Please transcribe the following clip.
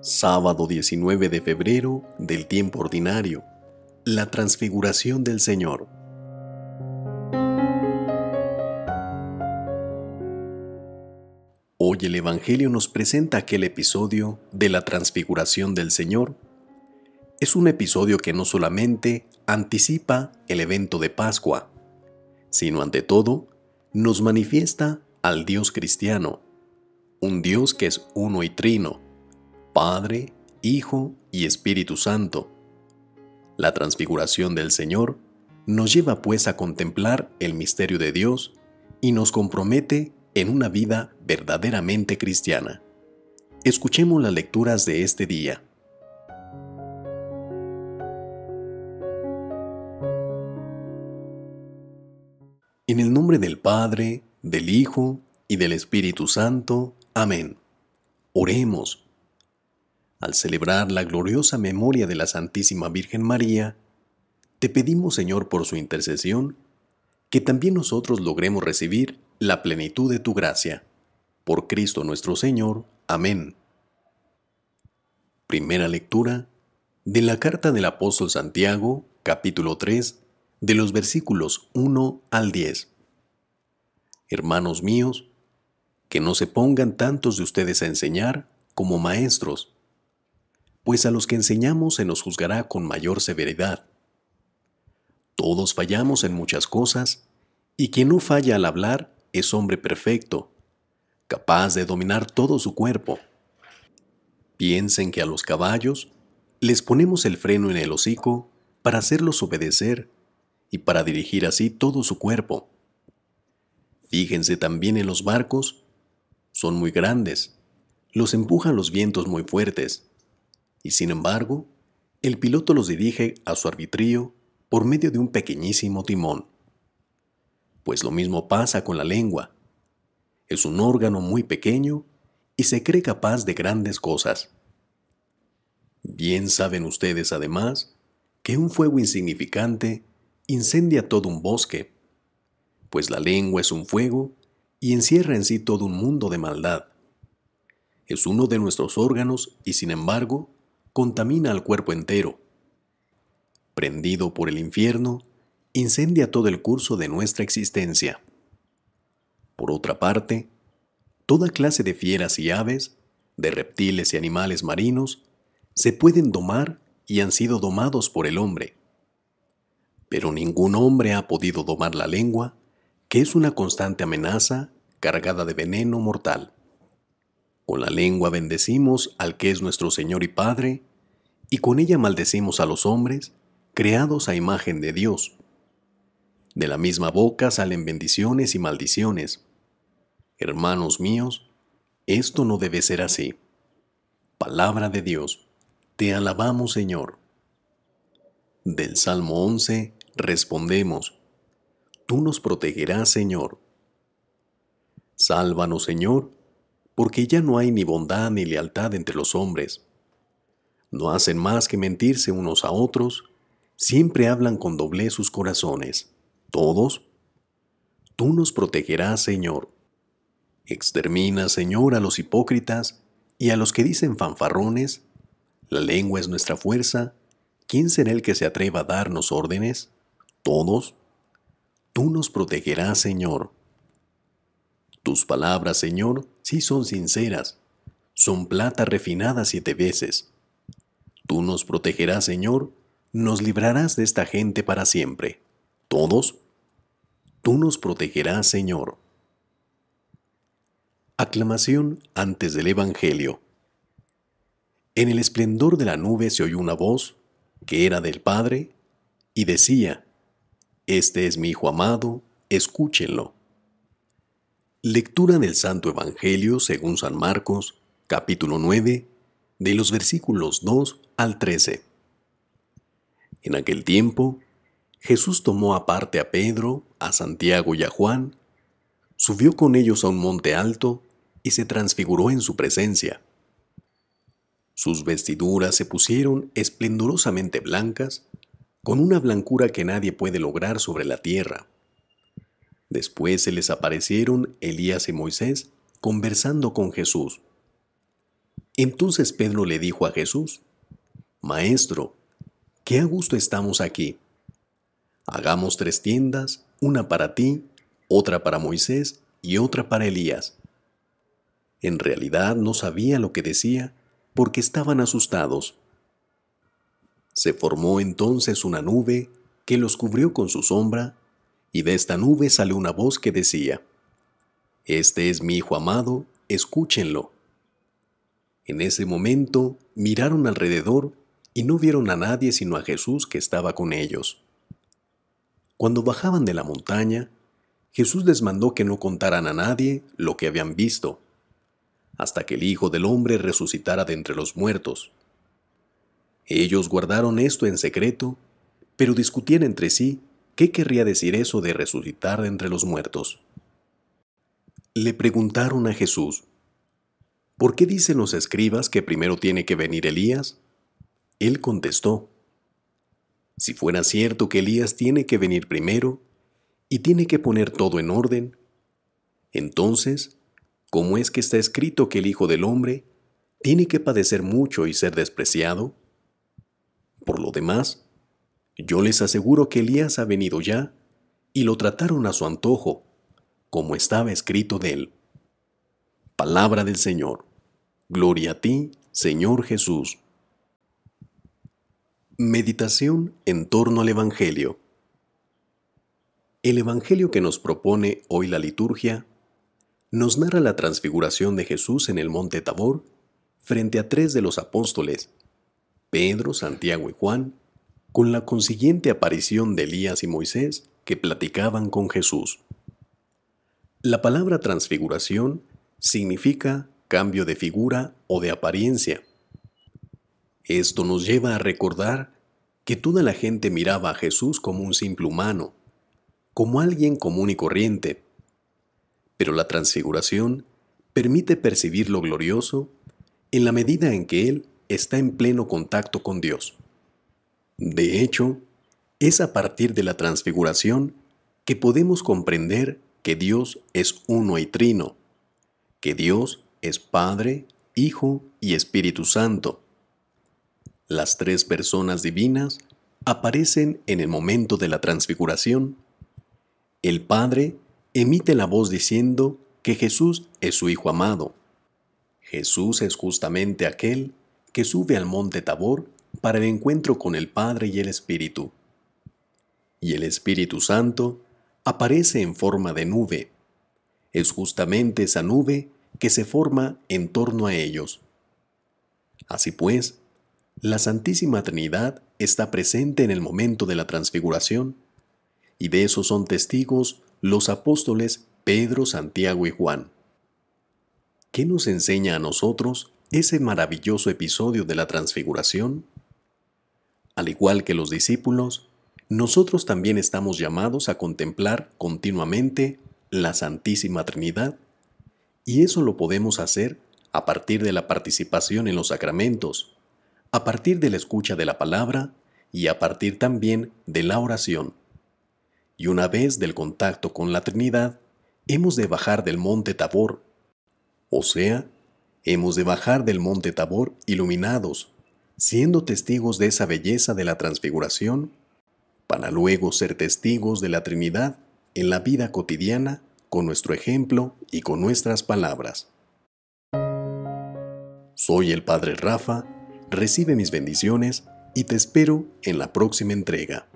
Sábado 19 de febrero del tiempo ordinario. La transfiguración del Señor. Hoy el Evangelio nos presenta aquel episodio de la transfiguración del Señor. Es un episodio que no solamente anticipa el evento de Pascua, sino ante todo nos manifiesta al Dios cristiano, un Dios que es uno y trino Padre, Hijo y Espíritu Santo. La transfiguración del Señor nos lleva pues a contemplar el misterio de Dios y nos compromete en una vida verdaderamente cristiana. Escuchemos las lecturas de este día. En el nombre del Padre, del Hijo y del Espíritu Santo. Amén. Oremos al celebrar la gloriosa memoria de la Santísima Virgen María, te pedimos, Señor, por su intercesión, que también nosotros logremos recibir la plenitud de tu gracia. Por Cristo nuestro Señor. Amén. Primera lectura de la carta del apóstol Santiago, capítulo 3, de los versículos 1 al 10. Hermanos míos, que no se pongan tantos de ustedes a enseñar como maestros, pues a los que enseñamos se nos juzgará con mayor severidad. Todos fallamos en muchas cosas, y quien no falla al hablar es hombre perfecto, capaz de dominar todo su cuerpo. Piensen que a los caballos les ponemos el freno en el hocico para hacerlos obedecer y para dirigir así todo su cuerpo. Fíjense también en los barcos, son muy grandes, los empujan los vientos muy fuertes, y sin embargo, el piloto los dirige a su arbitrio por medio de un pequeñísimo timón. Pues lo mismo pasa con la lengua. Es un órgano muy pequeño y se cree capaz de grandes cosas. Bien saben ustedes además que un fuego insignificante incendia todo un bosque, pues la lengua es un fuego y encierra en sí todo un mundo de maldad. Es uno de nuestros órganos y sin embargo contamina al cuerpo entero. Prendido por el infierno, incendia todo el curso de nuestra existencia. Por otra parte, toda clase de fieras y aves, de reptiles y animales marinos, se pueden domar y han sido domados por el hombre. Pero ningún hombre ha podido domar la lengua, que es una constante amenaza cargada de veneno mortal. Con la lengua bendecimos al que es nuestro Señor y Padre, y con ella maldecimos a los hombres, creados a imagen de Dios. De la misma boca salen bendiciones y maldiciones. Hermanos míos, esto no debe ser así. Palabra de Dios, te alabamos Señor. Del Salmo 11 respondemos, Tú nos protegerás Señor. Sálvanos Señor, porque ya no hay ni bondad ni lealtad entre los hombres no hacen más que mentirse unos a otros, siempre hablan con doblez sus corazones. Todos, tú nos protegerás, Señor. Extermina, Señor, a los hipócritas y a los que dicen fanfarrones. La lengua es nuestra fuerza. ¿Quién será el que se atreva a darnos órdenes? Todos. Tú nos protegerás, Señor. Tus palabras, Señor, sí son sinceras. Son plata refinada siete veces Tú nos protegerás, Señor, nos librarás de esta gente para siempre. ¿Todos? Tú nos protegerás, Señor. Aclamación antes del Evangelio. En el esplendor de la nube se oyó una voz, que era del Padre, y decía, Este es mi Hijo amado, escúchenlo. Lectura del Santo Evangelio según San Marcos, capítulo 9, de los versículos 2 al 13. En aquel tiempo, Jesús tomó aparte a Pedro, a Santiago y a Juan, subió con ellos a un monte alto y se transfiguró en su presencia. Sus vestiduras se pusieron esplendorosamente blancas, con una blancura que nadie puede lograr sobre la tierra. Después se les aparecieron Elías y Moisés conversando con Jesús. Entonces Pedro le dijo a Jesús, Maestro, qué a gusto estamos aquí. Hagamos tres tiendas, una para ti, otra para Moisés y otra para Elías. En realidad no sabía lo que decía porque estaban asustados. Se formó entonces una nube que los cubrió con su sombra, y de esta nube salió una voz que decía, Este es mi Hijo amado, escúchenlo. En ese momento miraron alrededor y no vieron a nadie sino a Jesús que estaba con ellos. Cuando bajaban de la montaña, Jesús les mandó que no contaran a nadie lo que habían visto, hasta que el Hijo del Hombre resucitara de entre los muertos. Ellos guardaron esto en secreto, pero discutían entre sí qué querría decir eso de resucitar de entre los muertos. Le preguntaron a Jesús, ¿por qué dicen los escribas que primero tiene que venir Elías? Él contestó, Si fuera cierto que Elías tiene que venir primero y tiene que poner todo en orden, entonces, ¿cómo es que está escrito que el Hijo del Hombre tiene que padecer mucho y ser despreciado? Por lo demás, yo les aseguro que Elías ha venido ya y lo trataron a su antojo, como estaba escrito de él. Palabra del Señor. Gloria a ti, Señor Jesús. Meditación en torno al Evangelio. El Evangelio que nos propone hoy la liturgia nos narra la transfiguración de Jesús en el monte Tabor frente a tres de los apóstoles, Pedro, Santiago y Juan, con la consiguiente aparición de Elías y Moisés que platicaban con Jesús. La palabra transfiguración significa cambio de figura o de apariencia esto nos lleva a recordar que toda la gente miraba a Jesús como un simple humano, como alguien común y corriente. Pero la transfiguración permite percibir lo glorioso en la medida en que Él está en pleno contacto con Dios. De hecho, es a partir de la transfiguración que podemos comprender que Dios es uno y trino, que Dios es Padre, Hijo y Espíritu Santo, las tres personas divinas aparecen en el momento de la transfiguración. El Padre emite la voz diciendo que Jesús es su Hijo amado. Jesús es justamente aquel que sube al monte Tabor para el encuentro con el Padre y el Espíritu. Y el Espíritu Santo aparece en forma de nube. Es justamente esa nube que se forma en torno a ellos. Así pues, la Santísima Trinidad está presente en el momento de la transfiguración, y de eso son testigos los apóstoles Pedro, Santiago y Juan. ¿Qué nos enseña a nosotros ese maravilloso episodio de la transfiguración? Al igual que los discípulos, nosotros también estamos llamados a contemplar continuamente la Santísima Trinidad, y eso lo podemos hacer a partir de la participación en los sacramentos, a partir de la escucha de la palabra y a partir también de la oración. Y una vez del contacto con la Trinidad, hemos de bajar del monte Tabor, o sea, hemos de bajar del monte Tabor iluminados, siendo testigos de esa belleza de la transfiguración, para luego ser testigos de la Trinidad en la vida cotidiana con nuestro ejemplo y con nuestras palabras. Soy el Padre Rafa, recibe mis bendiciones y te espero en la próxima entrega.